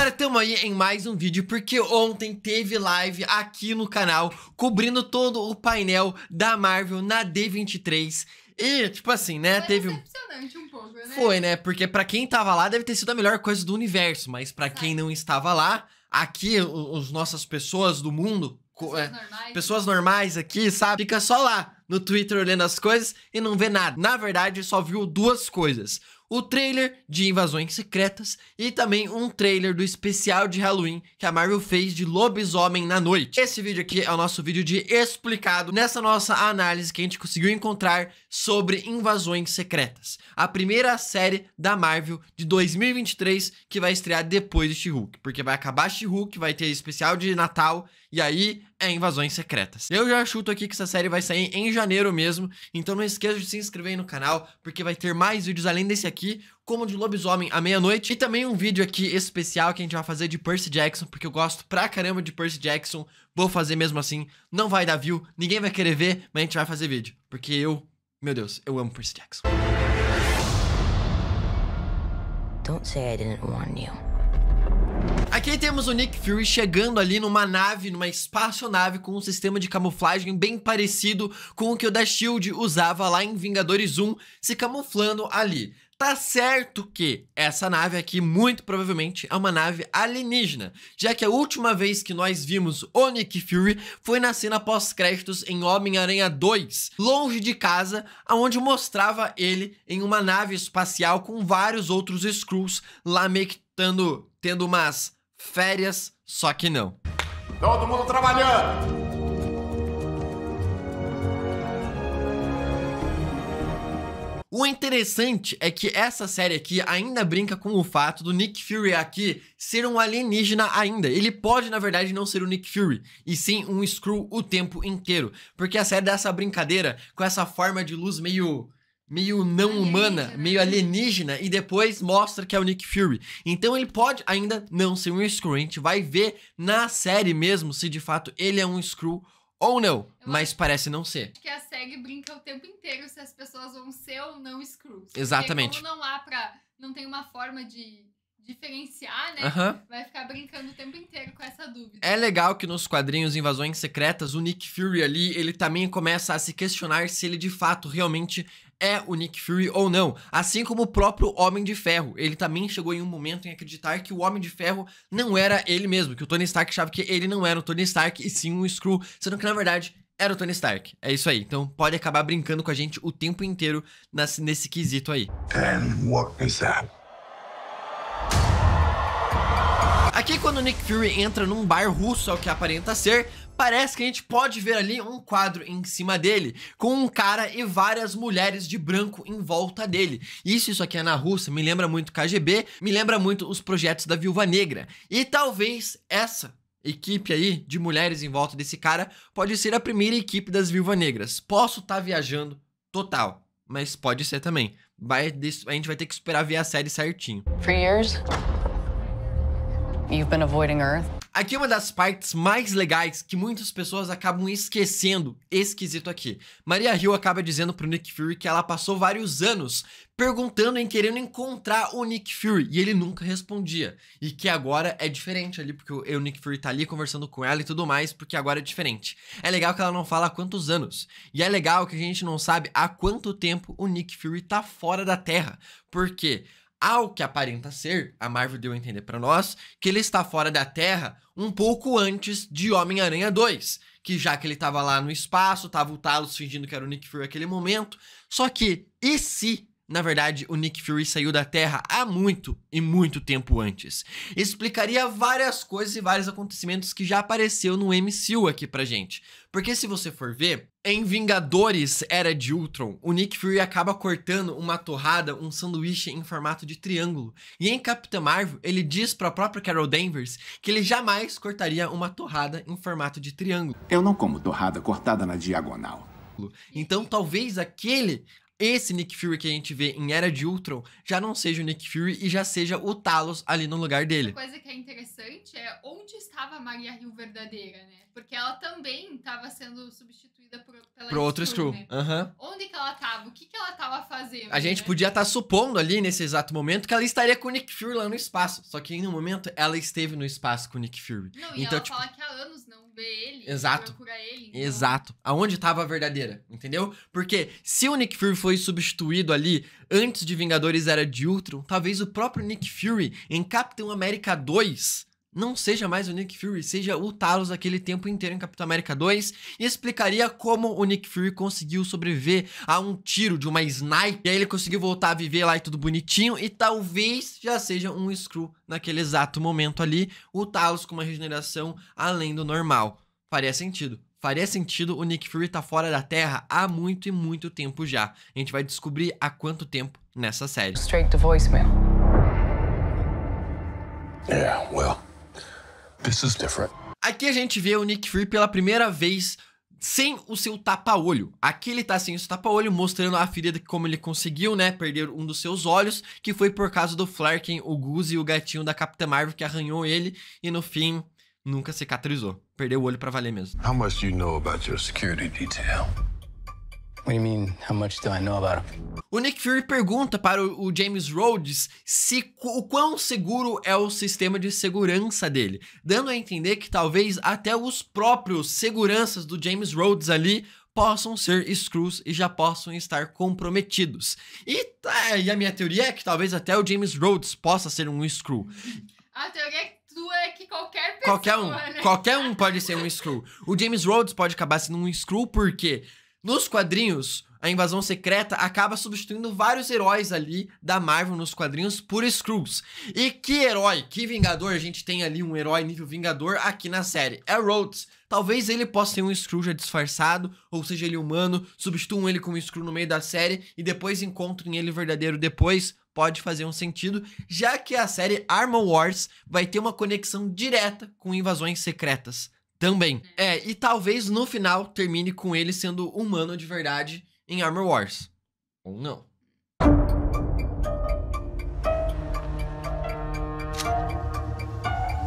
galera, tamo aí em mais um vídeo porque ontem teve live aqui no canal cobrindo todo o painel da Marvel na D23 e, tipo assim, né, Foi teve... um pouco, né? Foi, né, porque pra quem tava lá deve ter sido a melhor coisa do universo, mas pra quem não estava lá, aqui, as nossas pessoas do mundo Pessoas é, normais. pessoas normais. aqui, sabe? Fica só lá no Twitter olhando as coisas e não vê nada. Na verdade, só viu duas coisas o trailer de Invasões Secretas e também um trailer do especial de Halloween que a Marvel fez de Lobisomem na Noite. Esse vídeo aqui é o nosso vídeo de explicado nessa nossa análise que a gente conseguiu encontrar sobre Invasões Secretas, a primeira série da Marvel de 2023 que vai estrear depois de She-Hulk, porque vai acabar She-Hulk, vai ter especial de Natal e aí é Invasões Secretas. Eu já chuto aqui que essa série vai sair em janeiro mesmo, então não esqueça de se inscrever aí no canal, porque vai ter mais vídeos além desse aqui aqui, como de Lobisomem à meia-noite, e também um vídeo aqui especial que a gente vai fazer de Percy Jackson, porque eu gosto pra caramba de Percy Jackson, vou fazer mesmo assim, não vai dar view, ninguém vai querer ver, mas a gente vai fazer vídeo, porque eu, meu Deus, eu amo Percy Jackson. Don't say I didn't warn you. Aqui temos o Nick Fury chegando ali numa nave, numa espaçonave com um sistema de camuflagem bem parecido com o que o da SHIELD usava lá em Vingadores 1, se camuflando ali. Tá certo que essa nave aqui muito provavelmente é uma nave alienígena, já que a última vez que nós vimos o Nick Fury foi na cena pós-créditos em Homem-Aranha 2, longe de casa, aonde mostrava ele em uma nave espacial com vários outros Skrulls lá meio que tendo, tendo umas férias, só que não. Todo mundo trabalhando! O interessante é que essa série aqui ainda brinca com o fato do Nick Fury aqui ser um alienígena ainda. Ele pode, na verdade, não ser o Nick Fury, e sim um Skrull o tempo inteiro, porque a série dá essa brincadeira com essa forma de luz meio meio não humana, né? meio alienígena, e depois mostra que é o Nick Fury. Então ele pode ainda não ser um Skrull. A gente vai ver na série mesmo se de fato ele é um Skrull ou não, eu mas parece não ser. Que a SEG brinca o tempo inteiro se as pessoas vão ser ou não Screws. Exatamente. Porque como não há pra. não tem uma forma de diferenciar, né? Vai ficar brincando o tempo inteiro com essa dúvida. É legal que nos quadrinhos Invasões Secretas, o Nick Fury ali, ele também começa a se questionar se ele de fato realmente é o Nick Fury ou não. Assim como o próprio Homem de Ferro. Ele também chegou em um momento em acreditar que o Homem de Ferro não era ele mesmo, que o Tony Stark achava que ele não era o Tony Stark e sim um Screw, sendo que na verdade era o Tony Stark. É isso aí. Então pode acabar brincando com a gente o tempo inteiro nesse, nesse quesito aí. And what is that? Aqui quando o Nick Fury entra num bar russo, ao que aparenta ser, parece que a gente pode ver ali um quadro em cima dele, com um cara e várias mulheres de branco em volta dele. Isso, isso aqui é na Rússia, me lembra muito KGB, me lembra muito os projetos da Viúva Negra. E talvez essa equipe aí de mulheres em volta desse cara pode ser a primeira equipe das Viúvas Negras. Posso estar tá viajando total, mas pode ser também. Vai, a gente vai ter que esperar ver a série certinho. For years, You've been avoiding Earth. Aqui é uma das partes mais legais que muitas pessoas acabam esquecendo, esquisito aqui. Maria Hill acaba dizendo pro Nick Fury que ela passou vários anos perguntando e querendo encontrar o Nick Fury, e ele nunca respondia. E que agora é diferente ali, porque o, o Nick Fury tá ali conversando com ela e tudo mais, porque agora é diferente. É legal que ela não fala há quantos anos, e é legal que a gente não sabe há quanto tempo o Nick Fury tá fora da Terra. Por quê? ao que aparenta ser, a Marvel deu a entender para nós, que ele está fora da Terra um pouco antes de Homem-Aranha 2, que já que ele estava lá no espaço, estava o Talos fingindo que era o Nick Fury naquele momento, só que e se na verdade, o Nick Fury saiu da Terra há muito e muito tempo antes. Explicaria várias coisas e vários acontecimentos que já apareceu no MCU aqui pra gente. Porque se você for ver, em Vingadores Era de Ultron, o Nick Fury acaba cortando uma torrada, um sanduíche em formato de triângulo. E em Capitã Marvel, ele diz para a própria Carol Danvers que ele jamais cortaria uma torrada em formato de triângulo. Eu não como torrada cortada na diagonal. Então, talvez aquele esse Nick Fury que a gente vê em Era de Ultron já não seja o Nick Fury e já seja o Talos ali no lugar dele. Uma coisa que é interessante é onde estava a Maria Hill verdadeira, né? Porque ela também estava sendo substituída por, pela por outro Screw. Né? Uhum. Onde que ela estava? O que que ela estava fazendo? A né? gente podia estar tá supondo ali nesse exato momento que ela estaria com o Nick Fury lá no espaço. Só que em um momento ela esteve no espaço com o Nick Fury. Não, então, ela tipo... fala que há anos ele, Exato. procurar ele. Então... Exato. Aonde estava a verdadeira, entendeu? Porque se o Nick Fury foi substituído ali antes de Vingadores Era de Ultron, talvez o próprio Nick Fury em Capitão América 2 não seja mais o Nick Fury, seja o Talos aquele tempo inteiro em Capitão América 2 e explicaria como o Nick Fury conseguiu sobreviver a um tiro de uma sniper e aí ele conseguiu voltar a viver lá e tudo bonitinho e talvez já seja um Screw naquele exato momento ali, o Talos com uma regeneração além do normal. Faria sentido. Faria sentido o Nick Fury tá fora da Terra há muito e muito tempo já. A gente vai descobrir há quanto tempo nessa série. Straight to voicemail. Yeah, well. This is different. Aqui a gente vê o Nick Fury pela primeira vez sem o seu tapa-olho. Aqui ele tá sem o seu tapa-olho, mostrando a ferida que como ele conseguiu, né, perder um dos seus olhos, que foi por causa do Flarkin, o Goose e o gatinho da Capitã Marvel que arranhou ele e no fim nunca cicatrizou. Perdeu o olho para valer mesmo. How much do you know about your security detail? What do you mean, how much do I know about him? O Nick Fury pergunta para o James Rhodes se o quão seguro é o sistema de segurança dele, dando a entender que talvez até os próprios seguranças do James Rhodes ali possam ser screws e já possam estar comprometidos. E, é, e a minha teoria é que talvez até o James Rhodes possa ser um screw. A teoria é tua é que qualquer pessoa, qualquer um, né? qualquer um pode ser um screw. O James Rhodes pode acabar sendo um screw porque nos quadrinhos, a invasão secreta acaba substituindo vários heróis ali da Marvel nos quadrinhos por Skrulls. E que herói, que Vingador, a gente tem ali um herói nível Vingador aqui na série. É Rhodes. Talvez ele possa ser um Skrull já disfarçado, ou seja, ele humano, substituam ele como Skrull no meio da série e depois encontrem ele verdadeiro depois, pode fazer um sentido, já que a série Armor Wars vai ter uma conexão direta com invasões secretas também. Uhum. É, e talvez no final termine com ele sendo humano de verdade em Armor Wars. Ou não.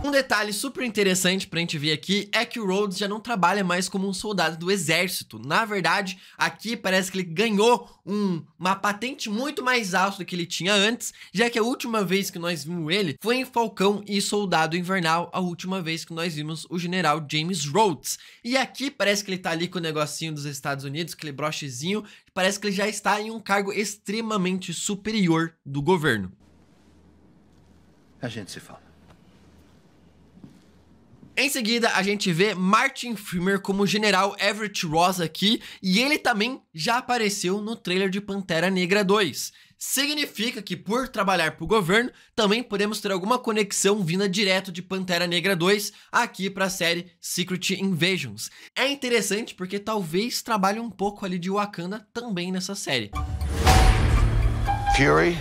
Um detalhe super interessante pra gente ver aqui é que o Rhodes já não trabalha mais como um soldado do exército. Na verdade, aqui parece que ele ganhou um, uma patente muito mais alta do que ele tinha antes, já que a última vez que nós vimos ele foi em Falcão e Soldado Invernal, a última vez que nós vimos o general James Rhodes. E aqui parece que ele tá ali com o negocinho dos Estados Unidos, aquele brochezinho, parece que ele já está em um cargo extremamente superior do governo. A gente se fala. Em seguida, a gente vê Martin Freeman como General Everett Ross aqui, e ele também já apareceu no trailer de Pantera Negra 2. Significa que, por trabalhar para o governo, também podemos ter alguma conexão vinda direto de Pantera Negra 2 aqui para a série Secret Invasions. É interessante porque talvez trabalhe um pouco ali de Wakanda também nessa série. Fury,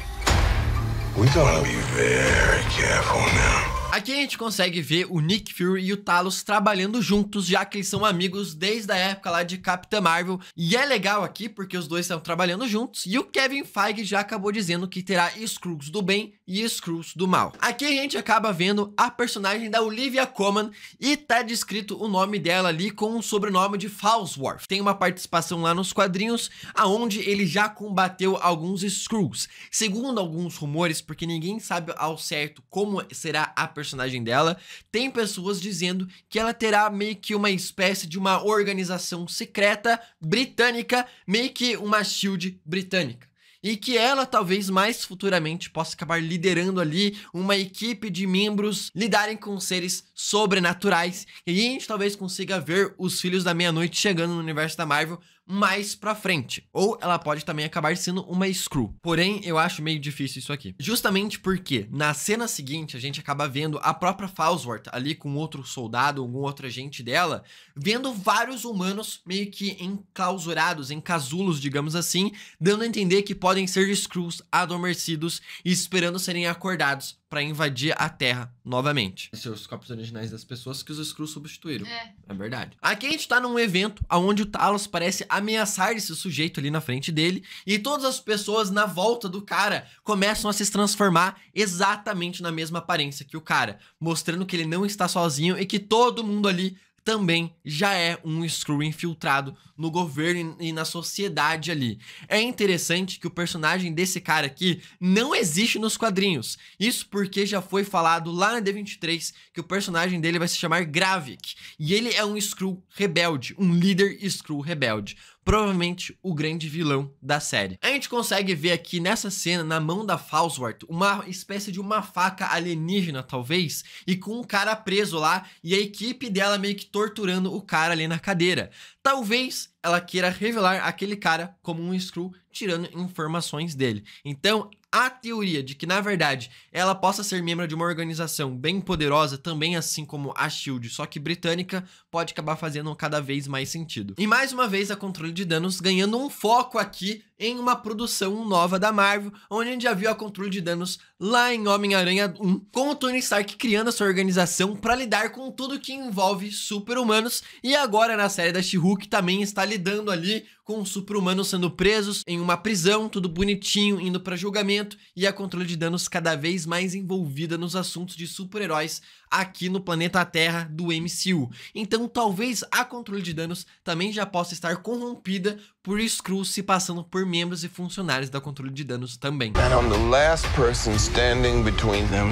we gotta be very careful now. Aqui a gente consegue ver o Nick Fury e o Talos trabalhando juntos, já que eles são amigos desde a época lá de Capitã Marvel. E é legal aqui porque os dois estão trabalhando juntos e o Kevin Feige já acabou dizendo que terá Skrulls do bem e Skrulls do mal. Aqui a gente acaba vendo a personagem da Olivia Coman e tá descrito o nome dela ali com o sobrenome de Falsworth. Tem uma participação lá nos quadrinhos aonde ele já combateu alguns Skrulls. Segundo alguns rumores, porque ninguém sabe ao certo como será a personagem personagem dela, tem pessoas dizendo que ela terá meio que uma espécie de uma organização secreta britânica, meio que uma shield britânica e que ela talvez mais futuramente possa acabar liderando ali uma equipe de membros lidarem com seres sobrenaturais e a gente talvez consiga ver os filhos da meia-noite chegando no universo da Marvel mais pra frente. Ou ela pode também acabar sendo uma screw. Porém, eu acho meio difícil isso aqui. Justamente porque na cena seguinte a gente acaba vendo a própria Falsworth ali com outro soldado, algum outro agente dela, vendo vários humanos meio que enclausurados, em casulos, digamos assim, dando a entender que podem ser screws adormecidos e esperando serem acordados para invadir a Terra novamente. Esses são os corpos originais das pessoas que os Skrulls substituíram. É. É verdade. Aqui a gente tá num evento onde o Talos parece ameaçar esse sujeito ali na frente dele e todas as pessoas na volta do cara começam a se transformar exatamente na mesma aparência que o cara, mostrando que ele não está sozinho e que todo mundo ali também já é um screw infiltrado no governo e na sociedade ali. É interessante que o personagem desse cara aqui não existe nos quadrinhos. Isso porque já foi falado lá na D23 que o personagem dele vai se chamar Gravik. E ele é um screw rebelde, um líder screw rebelde provavelmente o grande vilão da série. A gente consegue ver aqui nessa cena, na mão da Falsworth, uma espécie de uma faca alienígena, talvez, e com um cara preso lá e a equipe dela meio que torturando o cara ali na cadeira. Talvez ela queira revelar aquele cara como um Screw tirando informações dele. Então, a teoria de que, na verdade, ela possa ser membro de uma organização bem poderosa, também assim como a Shield, só que britânica, pode acabar fazendo cada vez mais sentido. E mais uma vez, a controle de danos ganhando um foco aqui em uma produção nova da Marvel, onde a gente já viu a controle de danos lá em Homem-Aranha 1, com o Tony Stark criando a sua organização para lidar com tudo que envolve super-humanos, e agora na série da She-Hulk também está lidando ali com super-humanos sendo presos em uma prisão, tudo bonitinho, indo para julgamento, e a controle de danos cada vez mais envolvida nos assuntos de super-heróis aqui no planeta Terra do MCU. Então talvez a controle de danos também já possa estar corrompida por Skrull se passando por membros e funcionários da controle de danos também. And I'm the last person standing between them.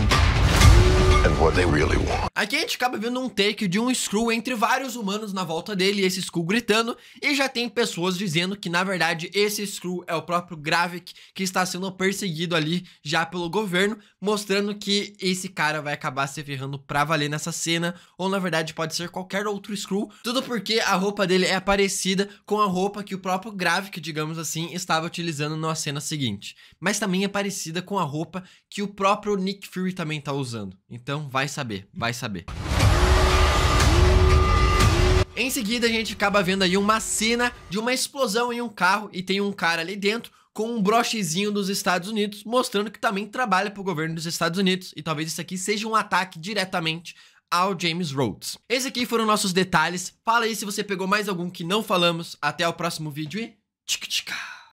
Really Aqui a gente acaba vendo um take de um Screw entre vários humanos na volta dele, esse Screw gritando, e já tem pessoas dizendo que, na verdade, esse Screw é o próprio Gravik que está sendo perseguido ali já pelo governo, mostrando que esse cara vai acabar se ferrando pra valer nessa cena, ou na verdade pode ser qualquer outro Screw, tudo porque a roupa dele é parecida com a roupa que o próprio Gravik, digamos assim, estava utilizando na cena seguinte, mas também é parecida com a roupa que o próprio Nick Fury também está usando. Então, então vai saber, vai saber. Em seguida, a gente acaba vendo aí uma cena de uma explosão em um carro e tem um cara ali dentro com um brochezinho dos Estados Unidos, mostrando que também trabalha para o governo dos Estados Unidos e talvez isso aqui seja um ataque diretamente ao James Rhodes. Esses aqui foram nossos detalhes. Fala aí se você pegou mais algum que não falamos. Até o próximo vídeo e tchik tchika.